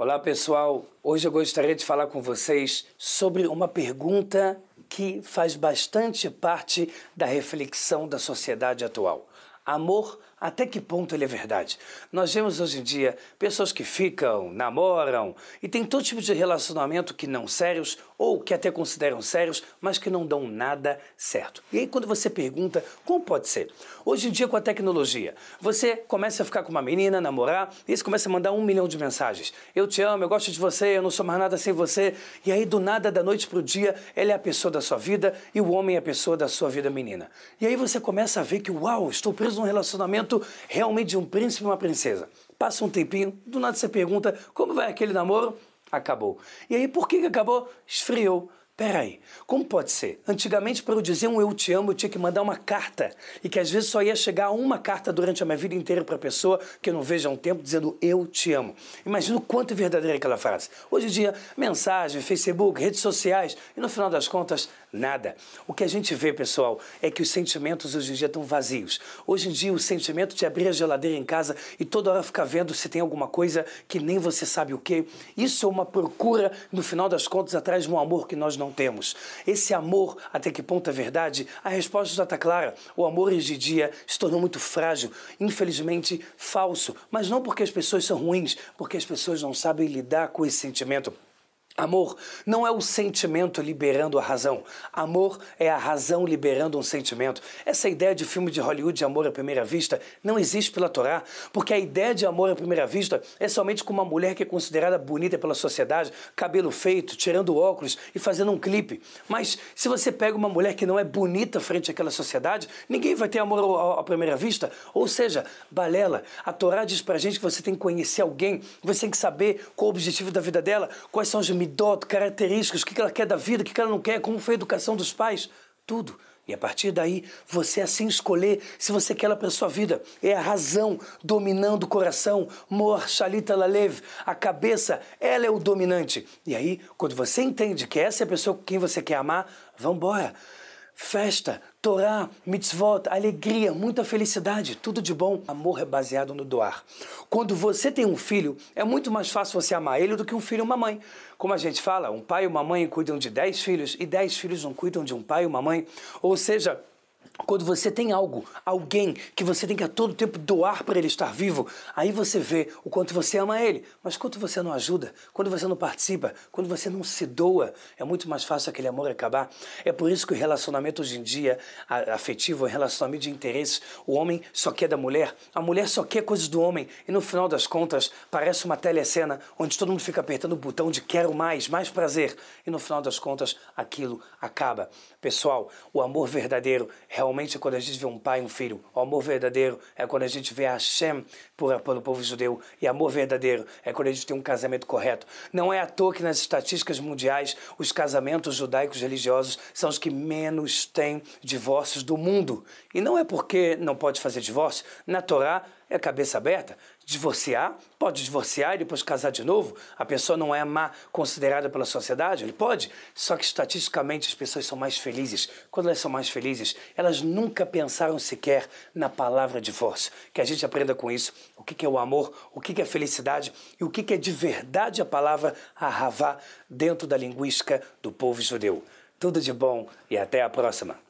Olá, pessoal. Hoje eu gostaria de falar com vocês sobre uma pergunta que faz bastante parte da reflexão da sociedade atual. Amor, até que ponto ele é verdade? Nós vemos hoje em dia pessoas que ficam, namoram e tem todo tipo de relacionamento que não sérios ou que até consideram sérios, mas que não dão nada certo. E aí, quando você pergunta como pode ser, hoje em dia com a tecnologia, você começa a ficar com uma menina, namorar, e você começa a mandar um milhão de mensagens. Eu te amo, eu gosto de você, eu não sou mais nada sem você. E aí, do nada, da noite pro dia, ela é a pessoa da sua vida e o homem é a pessoa da sua vida menina. E aí você começa a ver que, uau, estou preso num relacionamento realmente de um príncipe e uma princesa. Passa um tempinho, do nada você pergunta como vai aquele namoro acabou. E aí por que acabou? Esfriou. Peraí, como pode ser? Antigamente, para eu dizer um eu te amo, eu tinha que mandar uma carta. E que às vezes só ia chegar uma carta durante a minha vida inteira para a pessoa que eu não vejo há um tempo dizendo eu te amo. Imagina o quanto é verdadeira aquela frase. Hoje em dia, mensagem, Facebook, redes sociais e no final das contas, nada. O que a gente vê, pessoal, é que os sentimentos hoje em dia estão vazios. Hoje em dia, o sentimento de abrir a geladeira em casa e toda hora ficar vendo se tem alguma coisa que nem você sabe o que, isso é uma procura, no final das contas, atrás de um amor que nós não não temos. Esse amor, até que ponto é verdade? A resposta já está clara. O amor hoje em dia se tornou muito frágil, infelizmente falso. Mas não porque as pessoas são ruins, porque as pessoas não sabem lidar com esse sentimento. Amor não é o sentimento liberando a razão. Amor é a razão liberando um sentimento. Essa ideia de filme de Hollywood de amor à primeira vista não existe pela Torá, porque a ideia de amor à primeira vista é somente com uma mulher que é considerada bonita pela sociedade, cabelo feito, tirando óculos e fazendo um clipe. Mas se você pega uma mulher que não é bonita frente àquela sociedade, ninguém vai ter amor à primeira vista. Ou seja, balela. A Torá diz pra gente que você tem que conhecer alguém, você tem que saber qual o objetivo da vida dela, quais são as medidas idoto, características, o que ela quer da vida, o que ela não quer, como foi a educação dos pais, tudo. E a partir daí, você é assim escolher se você quer ela para sua vida. É a razão dominando o coração. Mor Shalita Lalev, a cabeça, ela é o dominante. E aí, quando você entende que essa é a pessoa com quem você quer amar, vambora. embora festa, Torá, mitzvot, alegria, muita felicidade, tudo de bom. Amor é baseado no doar. Quando você tem um filho, é muito mais fácil você amar ele do que um filho e uma mãe. Como a gente fala, um pai e uma mãe cuidam de dez filhos e dez filhos não cuidam de um pai e uma mãe. Ou seja, quando você tem algo, alguém que você tem que a todo tempo doar para ele estar vivo, aí você vê o quanto você ama ele. Mas quando você não ajuda, quando você não participa, quando você não se doa, é muito mais fácil aquele amor acabar. É por isso que o relacionamento hoje em dia, afetivo, relacionamento de interesses. O homem só quer da mulher, a mulher só quer coisas do homem. E no final das contas, parece uma telecena onde todo mundo fica apertando o botão de quero mais, mais prazer. E no final das contas, aquilo acaba. Pessoal, o amor verdadeiro Realmente, quando a gente vê um pai e um filho, o amor verdadeiro é quando a gente vê Hashem por, pelo povo judeu. E amor verdadeiro é quando a gente tem um casamento correto. Não é à toa que nas estatísticas mundiais, os casamentos judaicos religiosos são os que menos têm divórcios do mundo. E não é porque não pode fazer divórcio. Na Torá, é cabeça aberta. Divorciar, pode divorciar e depois casar de novo. A pessoa não é má considerada pela sociedade, ele pode. Só que estatisticamente as pessoas são mais felizes. Quando elas são mais felizes, elas nunca pensaram sequer na palavra divórcio. Que a gente aprenda com isso o que é o amor, o que é felicidade e o que é de verdade a palavra arravar dentro da linguística do povo judeu. Tudo de bom e até a próxima.